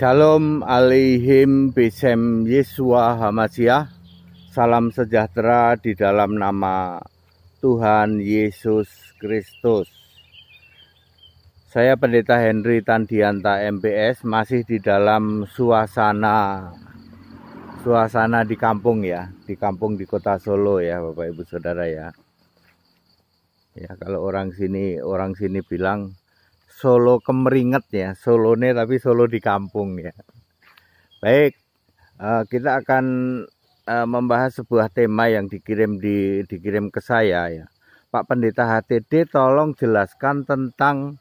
Shalom alaihim bisem Yesua Hamasiah Salam sejahtera di dalam nama Tuhan Yesus Kristus Saya Pendeta Henry Tandianta MPS Masih di dalam suasana Suasana di kampung ya Di kampung di kota Solo ya Bapak Ibu Saudara ya Ya kalau orang sini orang sini bilang Solo kemeringet ya, Solone tapi Solo di kampung ya. Baik, eh, kita akan eh, membahas sebuah tema yang dikirim di dikirim ke saya ya. Pak Pendeta HTD tolong jelaskan tentang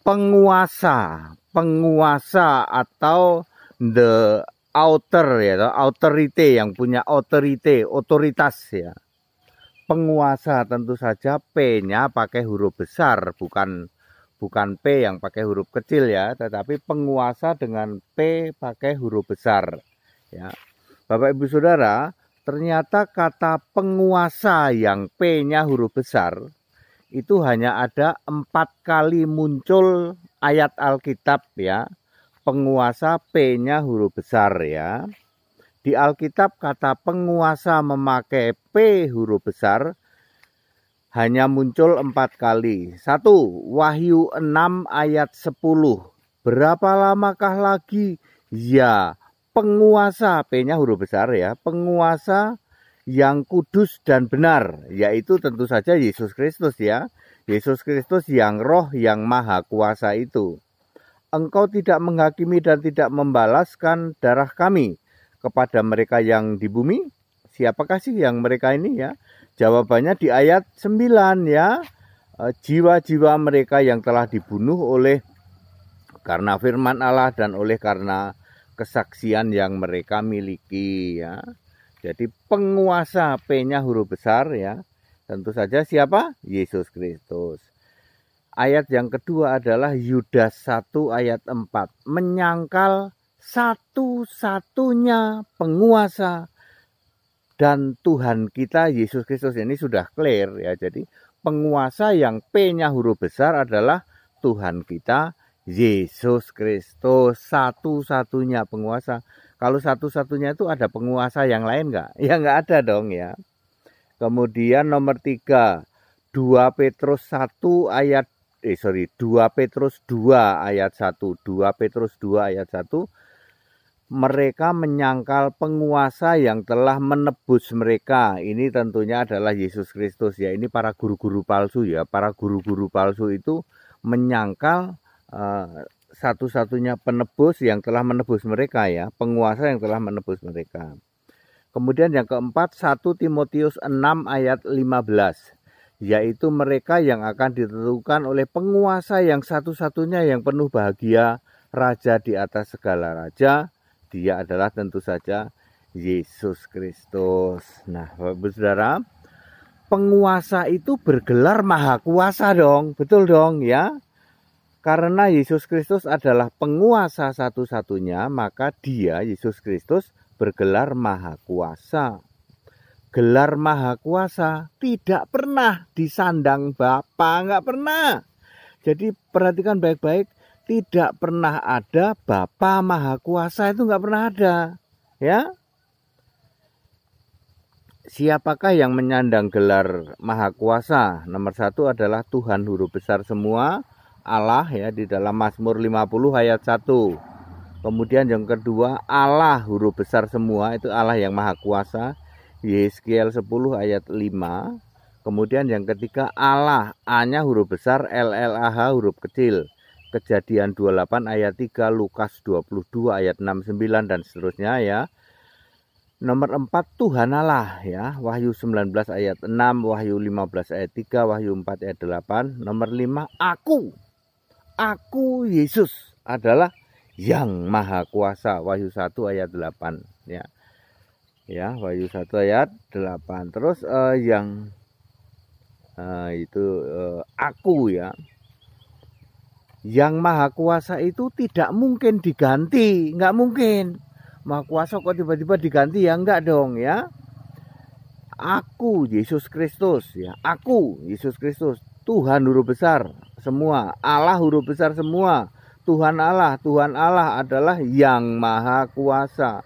penguasa, penguasa atau the outer ya, authority yang punya authority, otoritas ya. Penguasa tentu saja P-nya pakai huruf besar bukan bukan P yang pakai huruf kecil ya, tetapi penguasa dengan P pakai huruf besar. Ya. Bapak Ibu Saudara, ternyata kata penguasa yang P-nya huruf besar itu hanya ada empat kali muncul ayat Alkitab ya. Penguasa P-nya huruf besar ya. Di Alkitab kata penguasa memakai P huruf besar hanya muncul empat kali. Satu, Wahyu 6 ayat 10. Berapa lamakah lagi? Ya, penguasa, P-nya huruf besar ya, penguasa yang kudus dan benar, yaitu tentu saja Yesus Kristus ya. Yesus Kristus yang roh yang maha kuasa itu. Engkau tidak menghakimi dan tidak membalaskan darah kami kepada mereka yang di bumi. Siapakah sih yang mereka ini ya? Jawabannya di ayat 9 ya. E, jiwa-jiwa mereka yang telah dibunuh oleh karena firman Allah dan oleh karena kesaksian yang mereka miliki ya. Jadi penguasa P-nya huruf besar ya. Tentu saja siapa? Yesus Kristus. Ayat yang kedua adalah Yudas 1 ayat 4. Menyangkal satu-satunya penguasa dan Tuhan kita Yesus Kristus ini sudah clear ya. Jadi penguasa yang P-nya huruf besar adalah Tuhan kita Yesus Kristus satu-satunya penguasa. Kalau satu-satunya itu ada penguasa yang lain nggak? Ya nggak ada dong ya. Kemudian nomor tiga, 2 Petrus 1 ayat eh sorry 2 Petrus 2 ayat 1 2 Petrus 2 ayat 1 mereka menyangkal penguasa yang telah menebus mereka. Ini tentunya adalah Yesus Kristus ya. Ini para guru-guru palsu ya. Para guru-guru palsu itu menyangkal uh, satu-satunya penebus yang telah menebus mereka ya, penguasa yang telah menebus mereka. Kemudian yang keempat 1 Timotius 6 ayat 15 yaitu mereka yang akan ditentukan oleh penguasa yang satu-satunya yang penuh bahagia raja di atas segala raja dia adalah tentu saja Yesus Kristus. Nah, Bapak Saudara, penguasa itu bergelar maha kuasa dong, betul dong ya. Karena Yesus Kristus adalah penguasa satu-satunya, maka dia Yesus Kristus bergelar maha kuasa. Gelar maha kuasa tidak pernah disandang Bapa, nggak pernah. Jadi perhatikan baik-baik tidak pernah ada Bapa Maha Kuasa itu nggak pernah ada ya siapakah yang menyandang gelar Maha Kuasa nomor satu adalah Tuhan huruf besar semua Allah ya di dalam Mazmur 50 ayat 1 kemudian yang kedua Allah huruf besar semua itu Allah yang Maha Kuasa Yeskiel 10 ayat 5 Kemudian yang ketiga Allah A-nya huruf besar, L L A H huruf kecil. Kejadian 28 ayat 3, Lukas 22 ayat 69 dan seterusnya ya. Nomor 4 Tuhan Allah ya. Wahyu 19 ayat 6, Wahyu 15 ayat 3, Wahyu 4 ayat 8. Nomor 5 aku. Aku Yesus adalah yang maha kuasa. Wahyu 1 ayat 8 ya. Ya, Wahyu 1 ayat 8. Terus uh, yang uh, itu uh, aku ya yang maha kuasa itu tidak mungkin diganti, nggak mungkin. Maha kuasa kok tiba-tiba diganti ya nggak dong ya. Aku Yesus Kristus ya, aku Yesus Kristus, Tuhan huruf besar semua, Allah huruf besar semua. Tuhan Allah, Tuhan Allah adalah yang maha kuasa.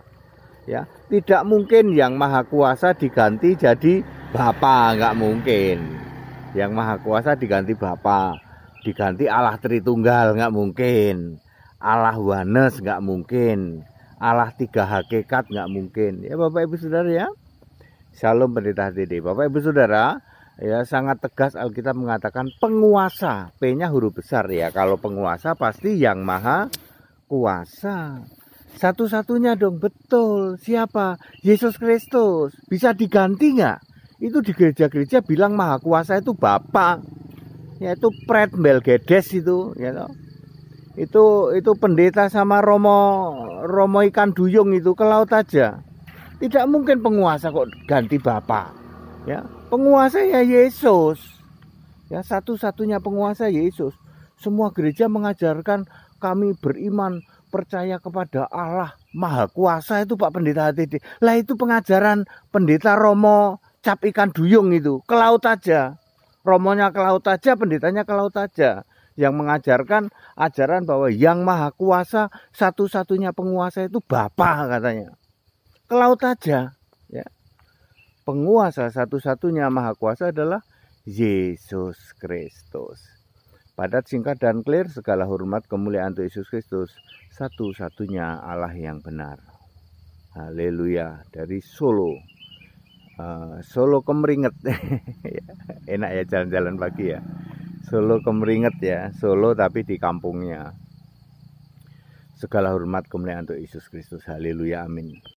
Ya, tidak mungkin yang maha kuasa diganti jadi Bapa, nggak mungkin. Yang maha kuasa diganti Bapak diganti Allah Tritunggal nggak mungkin Allah Wanes nggak mungkin Allah tiga hakikat nggak mungkin ya Bapak Ibu Saudara ya Shalom pendeta TD Bapak Ibu Saudara ya sangat tegas Alkitab mengatakan penguasa P-nya huruf besar ya kalau penguasa pasti yang maha kuasa satu-satunya dong betul siapa Yesus Kristus bisa diganti nggak itu di gereja-gereja bilang maha kuasa itu Bapak yaitu Pret Belgedes itu ya you know. itu itu pendeta sama Romo Romo ikan duyung itu ke laut aja tidak mungkin penguasa kok ganti bapak ya penguasa ya Yesus ya satu-satunya penguasa Yesus semua gereja mengajarkan kami beriman percaya kepada Allah Maha Kuasa itu Pak Pendeta HTD lah itu pengajaran pendeta Romo cap ikan duyung itu ke laut aja romonya ke laut aja, pendetanya ke laut aja. Yang mengajarkan ajaran bahwa yang maha kuasa satu-satunya penguasa itu Bapak katanya. Ke laut aja. Ya. Penguasa satu-satunya maha kuasa adalah Yesus Kristus. Padat, singkat, dan clear, segala hormat kemuliaan untuk Yesus Kristus, satu-satunya Allah yang benar. Haleluya, dari Solo, Eh, solo Kemeringet ya, enak ya jalan-jalan pagi ya Solo Kemeringet ya Solo tapi di kampungnya segala hormat kemuliaan untuk Yesus Kristus haleluya amin